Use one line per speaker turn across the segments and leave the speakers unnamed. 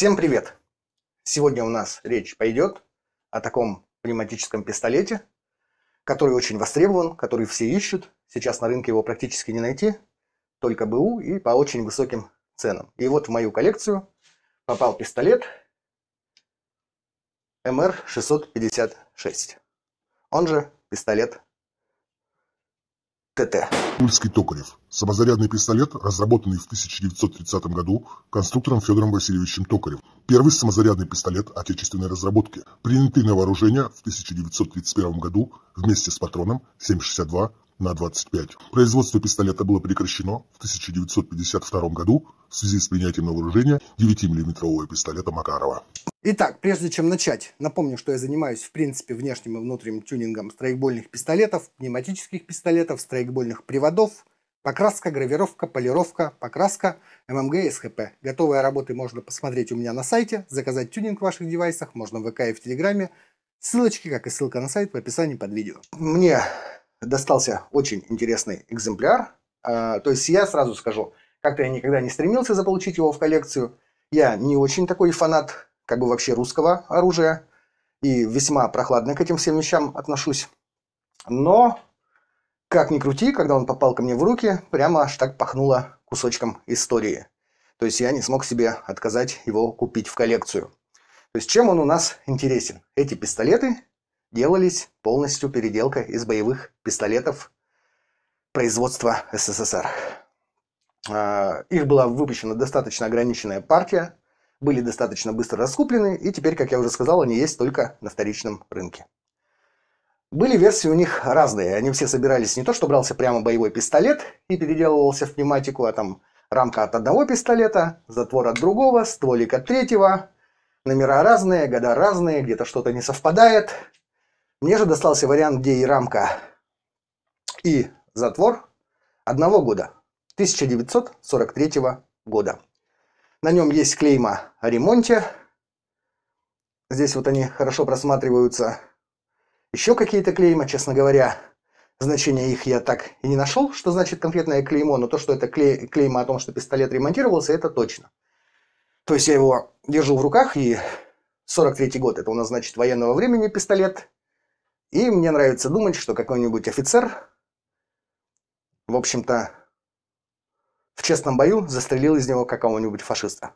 Всем привет! Сегодня у нас речь пойдет о таком пневматическом пистолете, который очень востребован, который все ищут. Сейчас на рынке его практически не найти, только БУ и по очень высоким ценам. И вот в мою коллекцию попал пистолет МР-656, он же пистолет ТТ. Тульский Токарев. Самозарядный пистолет, разработанный в 1930 году конструктором Федором Васильевичем Токаревым. Первый самозарядный пистолет отечественной разработки, принятый на вооружение в 1931 году вместе с патроном 7,62 на 25. Производство пистолета было прекращено в 1952 году в связи с принятием на вооружение 9-миллиметрового пистолета Макарова. Итак, прежде чем начать, напомню, что я занимаюсь в принципе внешним и внутренним тюнингом страйкбольных пистолетов, пневматических пистолетов, страйкбольных приводов, Покраска, гравировка, полировка, покраска, ММГ и СХП. Готовые работы можно посмотреть у меня на сайте, заказать тюнинг в ваших девайсах, можно в ВК и в Телеграме. Ссылочки, как и ссылка на сайт, в описании под видео. Мне достался очень интересный экземпляр. А, то есть я сразу скажу, как-то я никогда не стремился заполучить его в коллекцию. Я не очень такой фанат как бы вообще русского оружия и весьма прохладно к этим всем вещам отношусь. Но, как ни крути, когда он попал ко мне в руки, прямо аж так пахнуло кусочком истории. То есть я не смог себе отказать его купить в коллекцию. То есть чем он у нас интересен? Эти пистолеты делались полностью переделка из боевых пистолетов производства СССР. А, их была выпущена достаточно ограниченная партия, были достаточно быстро раскуплены, и теперь, как я уже сказал, они есть только на вторичном рынке. Были версии у них разные, они все собирались не то, что брался прямо боевой пистолет и переделывался в пневматику, а там рамка от одного пистолета, затвор от другого, стволик от третьего, номера разные, года разные, где-то что-то не совпадает, мне же достался вариант, где и рамка, и затвор одного года, 1943 года. На нем есть клейма о ремонте. Здесь вот они хорошо просматриваются. Еще какие-то клейма, честно говоря, значения их я так и не нашел, что значит конкретное клеймо, но то, что это клей, клейма о том, что пистолет ремонтировался, это точно. То есть я его держу в руках, и 43-й год, это у нас, значит, военного времени пистолет, и мне нравится думать, что какой-нибудь офицер, в общем-то, в честном бою застрелил из него какого-нибудь фашиста.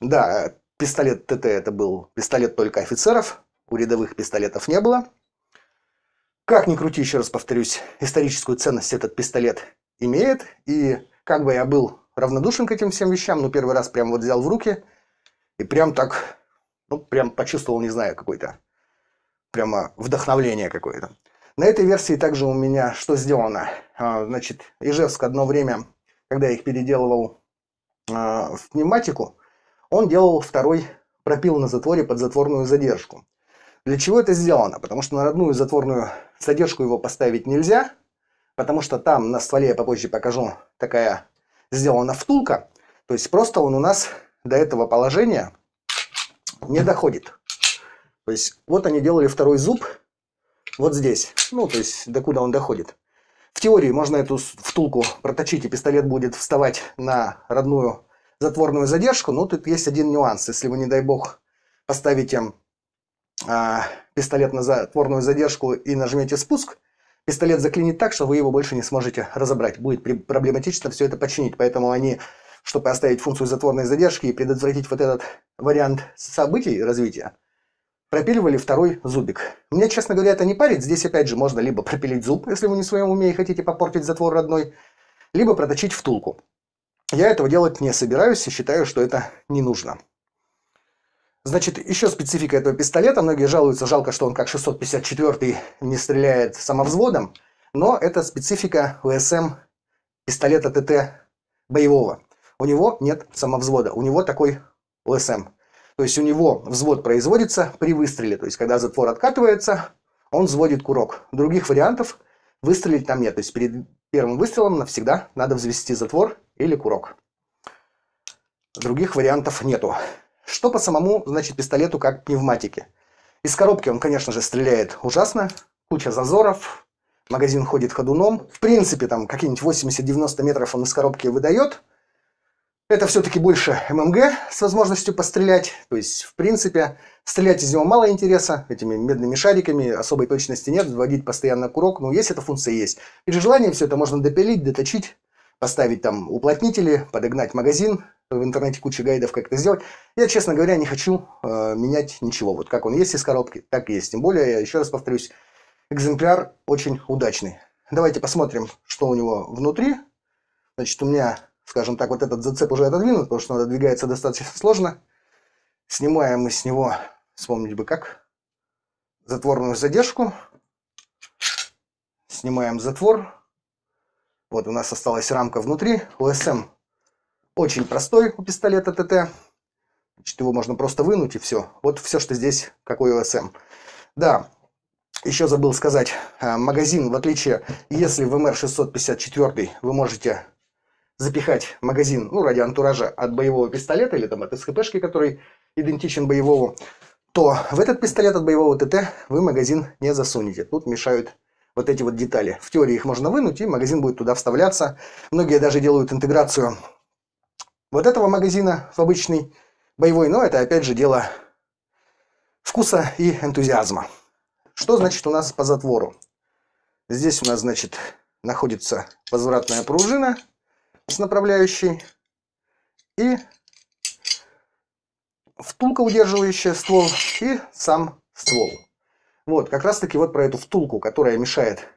Да, пистолет ТТ это был пистолет только офицеров, у рядовых пистолетов не было. Как ни крути, еще раз повторюсь, историческую ценность этот пистолет имеет, и как бы я был равнодушен к этим всем вещам, но первый раз прям вот взял в руки и прям так, ну прям почувствовал, не знаю, какой-то прямо вдохновление какое-то. На этой версии также у меня что сделано? А, значит, Ижевск одно время, когда я их переделывал а, в пневматику, он делал второй пропил на затворе под затворную задержку. Для чего это сделано? Потому что на родную затворную задержку его поставить нельзя, потому что там на стволе, я попозже покажу, такая сделана втулка. То есть просто он у нас до этого положения не доходит. То есть вот они делали второй зуб вот здесь. Ну, то есть до куда он доходит. В теории можно эту втулку проточить, и пистолет будет вставать на родную затворную задержку. Но тут есть один нюанс. Если вы, не дай бог, поставите э, пистолет на затворную задержку и нажмете спуск, пистолет заклинит так, что вы его больше не сможете разобрать. Будет проблематично все это починить. Поэтому они, чтобы оставить функцию затворной задержки и предотвратить вот этот вариант событий развития, пропиливали второй зубик. Мне, честно говоря, это не парит. Здесь, опять же, можно либо пропилить зуб, если вы не в своем уме и хотите попортить затвор родной, либо проточить втулку. Я этого делать не собираюсь и считаю, что это не нужно. Значит, еще специфика этого пистолета. Многие жалуются, жалко, что он как 654 не стреляет самовзводом. Но это специфика УСМ пистолета ТТ боевого. У него нет самовзвода, у него такой УСМ. То есть у него взвод производится при выстреле. То есть когда затвор откатывается, он взводит курок. Других вариантов выстрелить там нет. То есть перед первым выстрелом навсегда надо взвести затвор или курок. Других вариантов нету. Что по самому, значит, пистолету как пневматике. Из коробки он, конечно же, стреляет ужасно. Куча зазоров, магазин ходит ходуном. В принципе, там какие-нибудь 80-90 метров он из коробки выдает. Это все-таки больше ММГ с возможностью пострелять. То есть, в принципе, стрелять из него мало интереса. Этими медными шариками особой точности нет. Вводить постоянно курок. Но ну, есть эта функция, есть. При желании все это можно допилить, доточить, поставить там уплотнители, подогнать магазин. В интернете куча гайдов, как это сделать. Я, честно говоря, не хочу э, менять ничего. Вот как он есть из коробки, так и есть. Тем более, я еще раз повторюсь, экземпляр очень удачный. Давайте посмотрим, что у него внутри. Значит, у меня скажем так, вот этот зацеп уже отодвинут, потому что он отодвигается достаточно сложно. Снимаем мы с него, вспомнить бы как, затворную задержку. Снимаем затвор. Вот у нас осталась рамка внутри. ОСМ эм очень простой у пистолета ТТ. Значит, его можно просто вынуть и все. Вот все, что здесь, какой ОСМ. Эм. Да, еще забыл сказать, а, магазин, в отличие, если ВМР 654, вы можете запихать магазин, ну, ради антуража от боевого пистолета или там от СХПшки, который идентичен боевому, то в этот пистолет от боевого ТТ вы магазин не засунете. Тут мешают вот эти вот детали. В теории их можно вынуть, и магазин будет туда вставляться. Многие даже делают интеграцию вот этого магазина в обычный боевой, но это опять же дело вкуса и энтузиазма. Что значит у нас по затвору? Здесь у нас, значит, находится возвратная пружина – с направляющей и втулка, удерживающая ствол, и сам ствол. Вот, как раз таки вот про эту втулку, которая мешает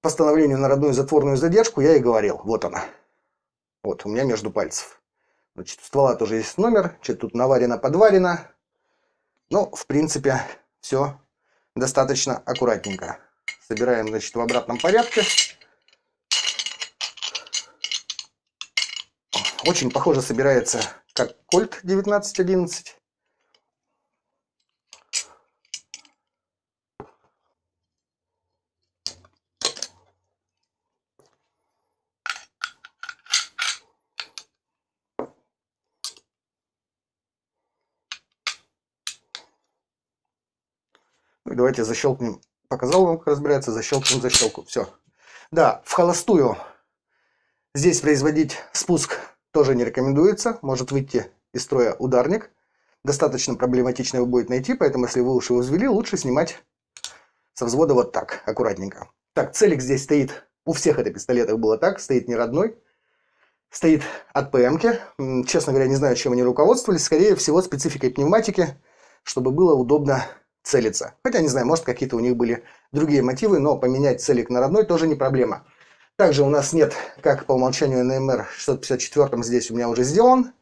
постановлению на родную затворную задержку, я и говорил. Вот она. Вот, у меня между пальцев. Значит, у ствола тоже есть номер, что-то тут наварено-подварено. Ну, в принципе, все достаточно аккуратненько. Собираем, значит, в обратном порядке. Очень похоже собирается, как кольт 1911. Ну давайте защелкнем. Показал вам, как разбирается. Защелкнем защелку. Все. Да, в холостую здесь производить спуск тоже не рекомендуется, может выйти из строя ударник. Достаточно проблематично его будет найти, поэтому если вы уж его взвели, лучше снимать со взвода вот так, аккуратненько. Так, целик здесь стоит, у всех это пистолетов было так, стоит не родной. Стоит от ПМки. Честно говоря, не знаю, чем они руководствовались. Скорее всего, спецификой пневматики, чтобы было удобно целиться. Хотя, не знаю, может, какие-то у них были другие мотивы, но поменять целик на родной тоже не проблема. Также у нас нет, как по умолчанию NMR 654 здесь у меня уже сделан.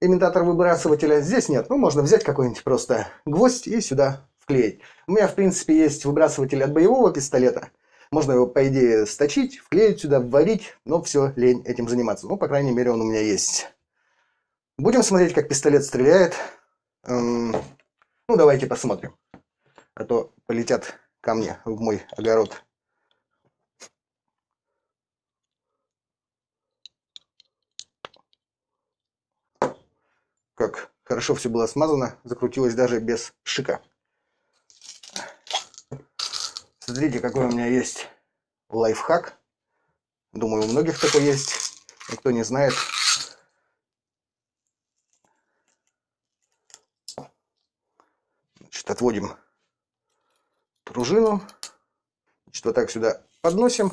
Имитатор выбрасывателя здесь нет. Ну, можно взять какой-нибудь просто гвоздь и сюда вклеить. У меня, в принципе, есть выбрасыватель от боевого пистолета. Можно его, по идее, сточить, вклеить сюда, варить, но все, лень этим заниматься. Ну, по крайней мере, он у меня есть. Будем смотреть, как пистолет стреляет. Эм, ну, давайте посмотрим. А то полетят ко мне в мой огород. как хорошо все было смазано, закрутилось даже без шика. Смотрите, какой у меня есть лайфхак. Думаю, у многих такой есть. Кто не знает, Значит, отводим пружину. Значит, вот так сюда подносим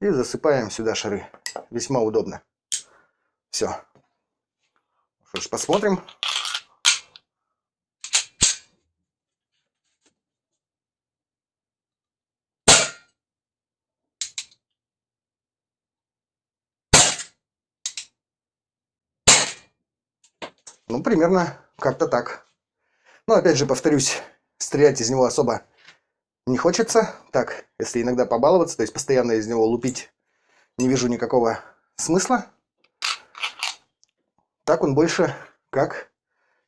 и засыпаем сюда шары. Весьма удобно. Все. Что посмотрим. Ну, примерно как-то так. Но, опять же, повторюсь, стрелять из него особо не хочется. Так, если иногда побаловаться, то есть постоянно из него лупить, не вижу никакого смысла. Так он больше как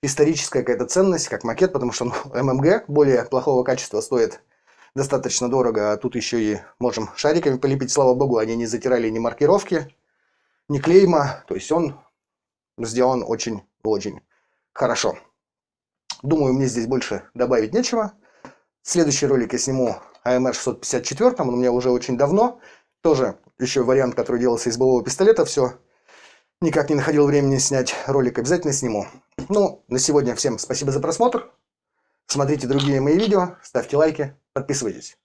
историческая какая-то ценность, как макет, потому что ну, ММГ более плохого качества стоит достаточно дорого, а тут еще и можем шариками полепить, слава богу, они не затирали ни маркировки, ни клейма, то есть он сделан очень-очень хорошо. Думаю, мне здесь больше добавить нечего. Следующий ролик я сниму АМР 654, он у меня уже очень давно, тоже еще вариант, который делался из боевого пистолета, все Никак не находил времени снять ролик, обязательно сниму. Ну, на сегодня всем спасибо за просмотр. Смотрите другие мои видео, ставьте лайки, подписывайтесь.